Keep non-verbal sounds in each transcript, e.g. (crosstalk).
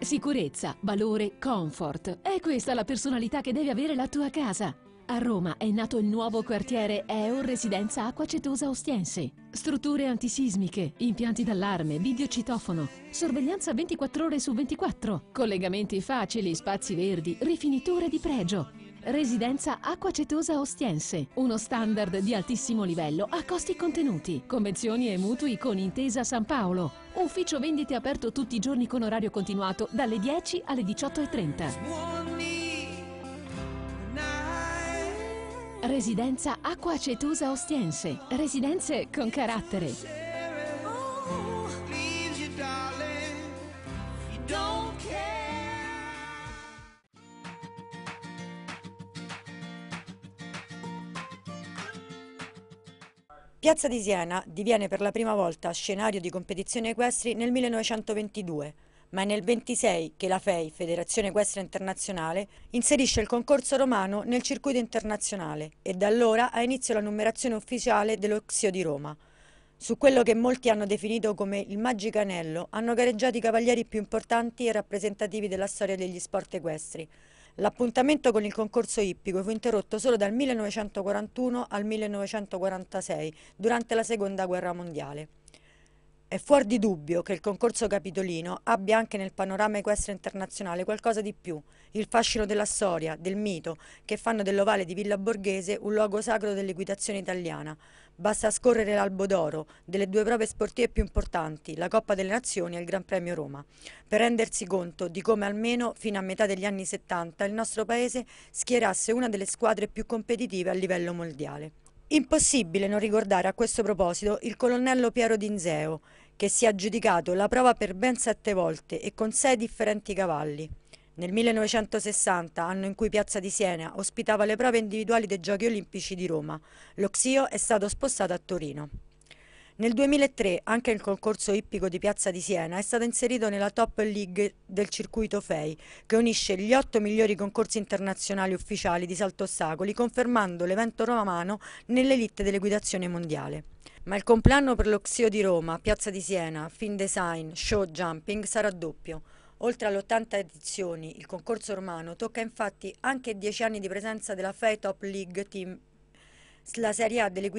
Sicurezza, valore, comfort. È questa la personalità che deve avere la tua casa. A Roma è nato il nuovo quartiere EO Residenza Acqua Acetosa Ostiense. Strutture antisismiche, impianti d'allarme, videocitofono, sorveglianza 24 ore su 24, collegamenti facili, spazi verdi, rifiniture di pregio. Residenza Acquacetosa Ostiense, uno standard di altissimo livello a costi contenuti. Convenzioni e mutui con Intesa San Paolo. Ufficio vendite aperto tutti i giorni con orario continuato dalle 10 alle 18.30. Residenza Acquacetosa Ostiense, residenze con carattere. Piazza di Siena diviene per la prima volta scenario di competizioni equestri nel 1922, ma è nel 26 che la FEI, Federazione Equestra Internazionale, inserisce il concorso romano nel circuito internazionale e da allora ha inizio la numerazione ufficiale dell'Oxio di Roma. Su quello che molti hanno definito come il magico anello hanno gareggiato i cavalieri più importanti e rappresentativi della storia degli sport equestri, L'appuntamento con il concorso ippico fu interrotto solo dal 1941 al 1946, durante la Seconda Guerra Mondiale. È fuori di dubbio che il concorso capitolino abbia anche nel panorama equestre internazionale qualcosa di più, il fascino della storia, del mito, che fanno dell'ovale di Villa Borghese un luogo sacro dell'equitazione italiana. Basta scorrere l'albo d'oro delle due prove sportive più importanti, la Coppa delle Nazioni e il Gran Premio Roma, per rendersi conto di come almeno fino a metà degli anni 70 il nostro paese schierasse una delle squadre più competitive a livello mondiale. Impossibile non ricordare a questo proposito il colonnello Piero Dinzeo, che si è aggiudicato la prova per ben sette volte e con sei differenti cavalli. Nel 1960, anno in cui Piazza di Siena ospitava le prove individuali dei Giochi Olimpici di Roma, lo Xio è stato spostato a Torino. Nel 2003 anche il concorso ippico di Piazza di Siena è stato inserito nella Top League del circuito FEI, che unisce gli otto migliori concorsi internazionali ufficiali di salto ostacoli, confermando l'evento romano nell'elite delle mondiale. Ma il compleanno per lo Xio di Roma, Piazza di Siena, Fin Design, Show Jumping sarà doppio. Oltre all'80 edizioni, il concorso romano tocca infatti anche 10 anni di presenza della FEI Top League Team, la Serie A delle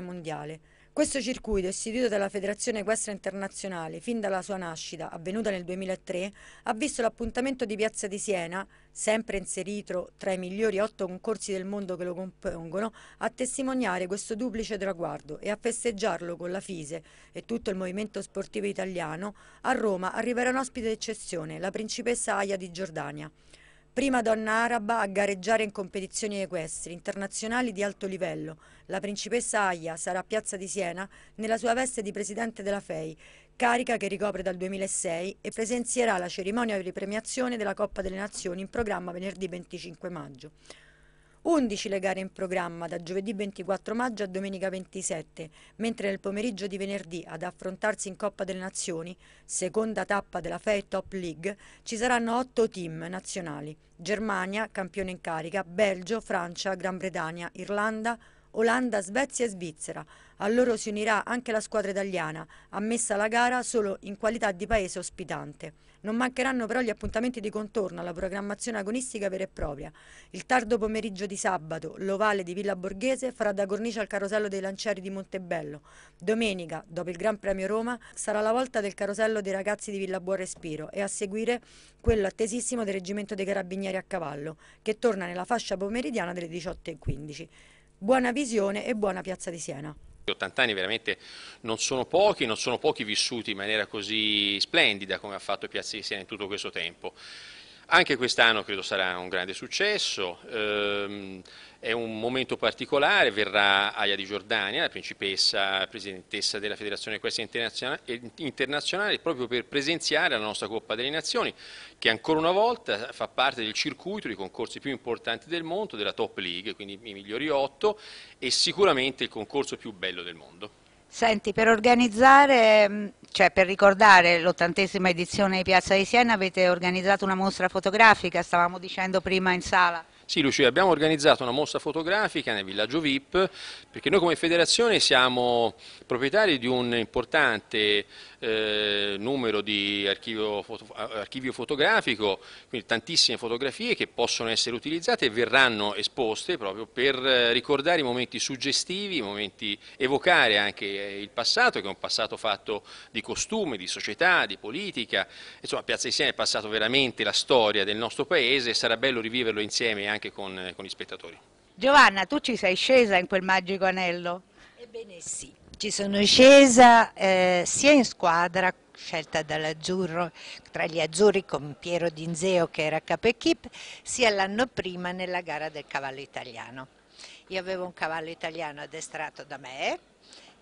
mondiale. Questo circuito, istituito dalla Federazione Equestra Internazionale fin dalla sua nascita, avvenuta nel 2003, ha visto l'appuntamento di Piazza di Siena, sempre inserito tra i migliori otto concorsi del mondo che lo compongono, a testimoniare questo duplice traguardo e a festeggiarlo con la FISE e tutto il movimento sportivo italiano, a Roma arriverà un ospite d'eccezione, la principessa Aya di Giordania. Prima donna araba a gareggiare in competizioni equestri internazionali di alto livello, la principessa Aia sarà a Piazza di Siena nella sua veste di presidente della FEI, carica che ricopre dal 2006 e presenzierà la cerimonia di premiazione della Coppa delle Nazioni in programma venerdì 25 maggio. 11 le gare in programma da giovedì 24 maggio a domenica 27, mentre nel pomeriggio di venerdì ad affrontarsi in Coppa delle Nazioni, seconda tappa della FAE Top League, ci saranno 8 team nazionali, Germania, campione in carica, Belgio, Francia, Gran Bretagna, Irlanda, Olanda, Svezia e Svizzera. A loro si unirà anche la squadra italiana, ammessa alla gara solo in qualità di paese ospitante. Non mancheranno però gli appuntamenti di contorno alla programmazione agonistica vera e propria. Il tardo pomeriggio di sabato, l'ovale di Villa Borghese farà da cornice al carosello dei lancieri di Montebello. Domenica, dopo il Gran Premio Roma, sarà la volta del carosello dei ragazzi di Villa Buon Respiro e a seguire quello attesissimo del Reggimento dei Carabinieri a Cavallo, che torna nella fascia pomeridiana delle 18.15. Buona visione e buona Piazza di Siena. 80 anni veramente non sono pochi, non sono pochi vissuti in maniera così splendida come ha fatto Piazza di Siena in tutto questo tempo. Anche quest'anno credo sarà un grande successo, ehm, è un momento particolare, verrà Aya di Giordania, la principessa presidentessa della Federazione Equestre eh, Internazionale, proprio per presenziare la nostra Coppa delle Nazioni, che ancora una volta fa parte del circuito dei concorsi più importanti del mondo, della Top League, quindi i migliori otto, e sicuramente il concorso più bello del mondo. Senti, per organizzare mm, cioè per ricordare l'ottantesima edizione di Piazza di Siena avete organizzato una mostra fotografica, stavamo dicendo prima in sala. Sì Lucia, abbiamo organizzato una mostra fotografica nel villaggio VIP perché noi come federazione siamo proprietari di un importante eh, numero di archivio, foto, archivio, fotografico, quindi tantissime fotografie che possono essere utilizzate e verranno esposte proprio per eh, ricordare i momenti suggestivi, i momenti evocare anche eh, il passato che è un passato fatto di costume, di società, di politica, insomma Piazza di Siena è passato veramente la storia del nostro paese e sarà bello riviverlo insieme anche anche con, eh, con gli spettatori. Giovanna, tu ci sei scesa in quel magico anello? Ebbene sì, ci sono scesa eh, sia in squadra scelta dall'azzurro, tra gli azzurri con Piero Dinzeo che era capo equip, sia l'anno prima nella gara del cavallo italiano. Io avevo un cavallo italiano addestrato da me,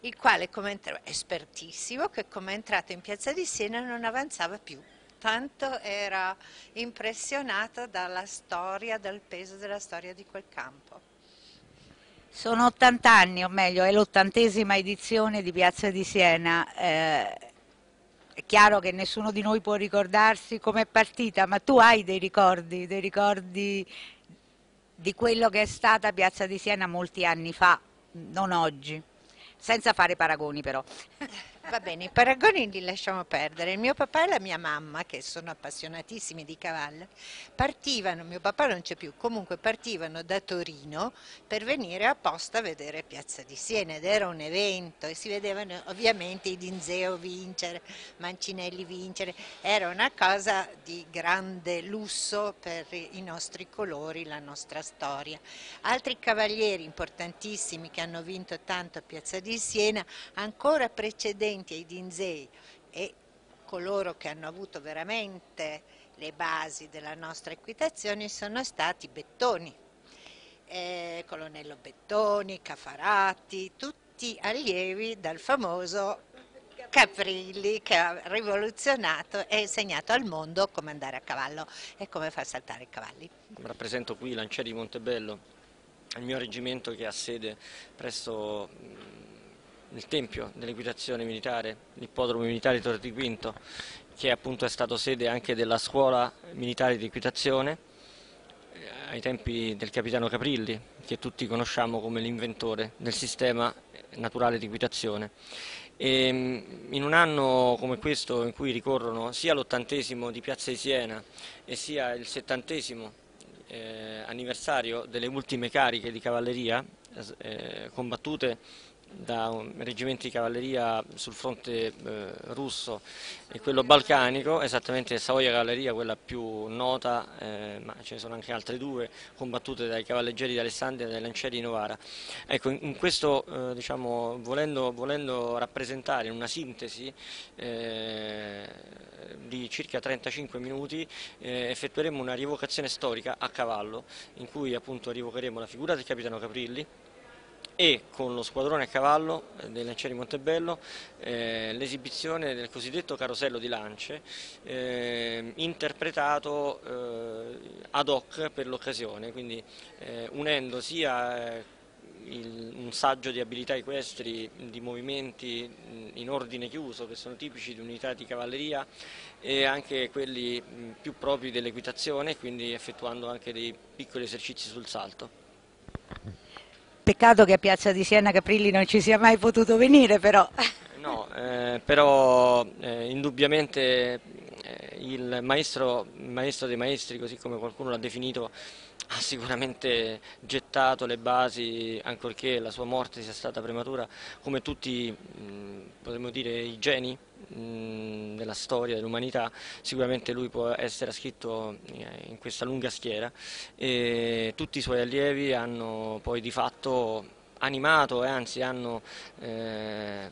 il quale come espertissimo, che come è entrato in piazza di Siena non avanzava più tanto era impressionata dalla storia, dal peso della storia di quel campo. Sono 80 anni, o meglio, è l'ottantesima edizione di Piazza di Siena. Eh, è chiaro che nessuno di noi può ricordarsi com'è partita, ma tu hai dei ricordi, dei ricordi di quello che è stata Piazza di Siena molti anni fa, non oggi, senza fare paragoni però. (laughs) Va bene, i paragoni li lasciamo perdere. Il mio papà e la mia mamma, che sono appassionatissimi di cavallo, partivano, mio papà non c'è più, comunque partivano da Torino per venire apposta a vedere Piazza di Siena ed era un evento e si vedevano ovviamente i Dinzeo vincere, Mancinelli vincere, era una cosa di grande lusso per i nostri colori, la nostra storia. Altri cavalieri importantissimi che hanno vinto tanto a Piazza di Siena, ancora precedenti studenti ai Dinzei e coloro che hanno avuto veramente le basi della nostra equitazione sono stati Bettoni, eh, Colonnello Bettoni, Cafarati, tutti allievi dal famoso Caprilli che ha rivoluzionato e insegnato al mondo come andare a cavallo e come far saltare i cavalli. Rappresento qui i Lancieri di Montebello, il mio reggimento che ha sede presso il tempio dell'equitazione militare, l'ippodromo militare Torre di Quinto, che appunto è stato sede anche della scuola militare di equitazione eh, ai tempi del capitano Caprilli, che tutti conosciamo come l'inventore del sistema naturale di equitazione. E ehm, in un anno come questo in cui ricorrono sia l'ottantesimo di Piazza di Siena e sia il settantesimo eh, anniversario delle ultime cariche di cavalleria eh, combattute da un reggimento di cavalleria sul fronte eh, russo e quello balcanico, esattamente Savoia Cavalleria, quella più nota, eh, ma ce ne sono anche altre due, combattute dai cavalleggeri di Alessandria e dai lancieri di Novara. Ecco, in questo, eh, diciamo, volendo, volendo, rappresentare una sintesi eh, di circa 35 minuti, eh, effettueremo una rivocazione storica a cavallo, in cui appunto rivocheremo la figura del capitano Caprilli, e con lo squadrone a cavallo eh, dei Lancieri Montebello eh, l'esibizione del cosiddetto carosello di lance eh, interpretato eh, ad hoc per l'occasione, quindi eh, unendo sia eh, il, un saggio di abilità equestri di movimenti mm, in ordine chiuso che sono tipici di unità di cavalleria e anche quelli mm, più propri dell'equitazione, quindi effettuando anche dei piccoli esercizi sul salto. Peccato che a Piazza di Siena Caprilli non ci sia mai potuto venire però. No, eh, però eh, indubbiamente eh, il maestro, maestro dei maestri, così come qualcuno l'ha definito, ha sicuramente gettato le basi, ancorché la sua morte sia stata prematura, come tutti, mm, potremmo dire, i geni della storia dell'umanità, sicuramente lui può essere ascritto eh, in questa lunga schiera e tutti i suoi allievi hanno poi di fatto animato e anzi hanno eh,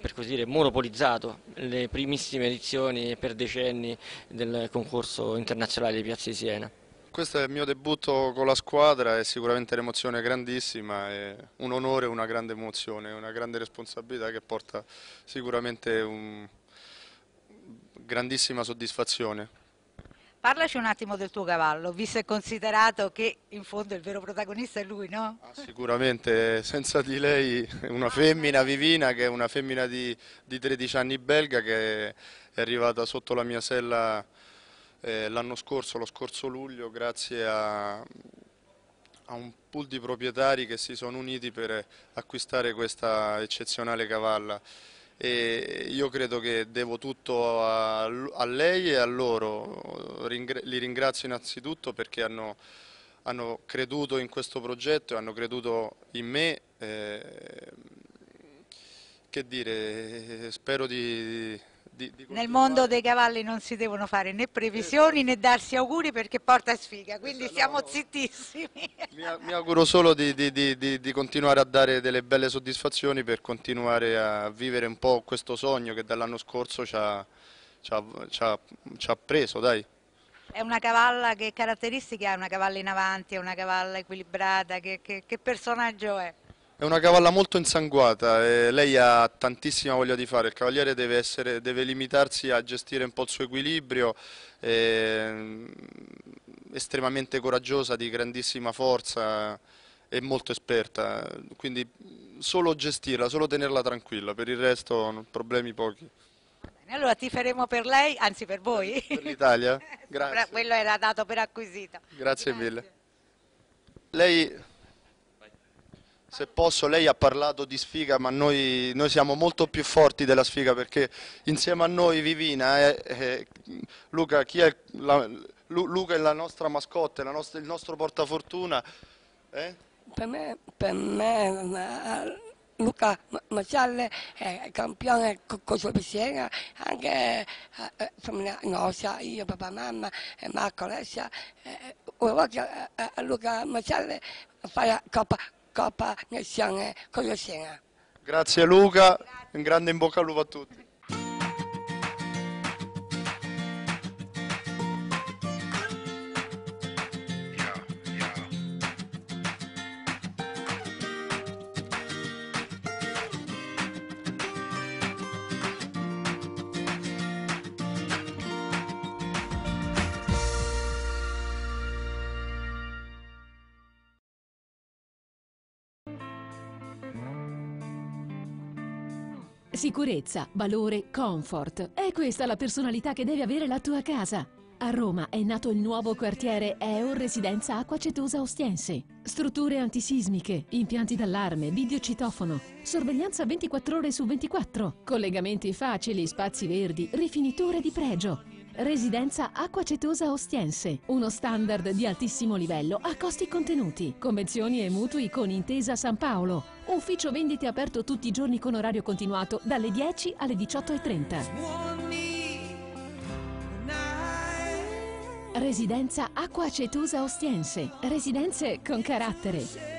per così dire, monopolizzato le primissime edizioni per decenni del concorso internazionale di Piazza di Siena. Questo è il mio debutto con la squadra, è sicuramente un'emozione grandissima, è un onore, una grande emozione, una grande responsabilità che porta sicuramente un, grandissima soddisfazione. Parlaci un attimo del tuo cavallo, visto e considerato che in fondo il vero protagonista è lui, no? Ah, sicuramente, senza di lei una femmina, Vivina, che è una femmina di, di 13 anni belga che è arrivata sotto la mia sella eh, l'anno scorso, lo scorso luglio, grazie a, a un pool di proprietari che si sono uniti per acquistare questa eccezionale cavalla e io credo che devo tutto a, a lei e a loro, li ringrazio innanzitutto perché hanno, hanno, creduto in questo progetto e hanno creduto in me, eh, che dire, spero di di, di Nel mondo dei cavalli non si devono fare né previsioni né darsi auguri perché porta sfiga, quindi no, siamo zittissimi. (laughs) Mi, auguro solo di, di, continuare a dare delle belle soddisfazioni per continuare a vivere un po' questo sogno che dall'anno scorso ci ha, ci ha, ci ha, ci ha preso, dai. È una cavalla che caratteristiche ha? Una cavalla in avanti, è una cavalla equilibrata, che, che, che personaggio è? È una cavalla molto insanguata, e lei ha tantissima voglia di fare, il cavaliere deve, essere, deve limitarsi a gestire un po' il suo equilibrio, è mm, estremamente coraggiosa, di grandissima forza e molto esperta, quindi solo gestirla, solo tenerla tranquilla, per il resto problemi pochi. Allora ti faremo per lei, anzi per voi. Per l'Italia? (laughs) Grazie. Quello era dato per acquisita. Grazie, Grazie. mille. Lei se posso, lei ha parlato di sfiga, ma noi, noi, siamo molto più forti della sfiga perché insieme a noi Vivina, eh, eh, Luca, è la, Lu, Luca, è la, nostra mascotte, la nostra, il nostro portafortuna. Eh? Per me, per me eh, Luca Marcialle è campione con, con sua piscina, anche eh, famiglia eh, nostra, io, papà, mamma, eh, Marco, Alessia. una volta Luca Marcialle fa la Coppa Coppa Nazione Colossena. Grazie Luca, un grande in bocca al lupo a tutti. Sicurezza, valore, comfort. È questa la personalità che deve avere la tua casa. A Roma è nato il nuovo quartiere EO Residenza Acqua Acetosa Ostiense. Strutture antisismiche, impianti d'allarme, videocitofono, sorveglianza 24 ore su 24, collegamenti facili, spazi verdi, rifiniture di pregio. Residenza Acquacetosa Ostiense, uno standard di altissimo livello a costi contenuti, convenzioni e mutui con Intesa San Paolo, ufficio vendite aperto tutti i giorni con orario continuato dalle 10 alle 18.30. Residenza Acqua Acetosa Ostiense. Residenze con carattere.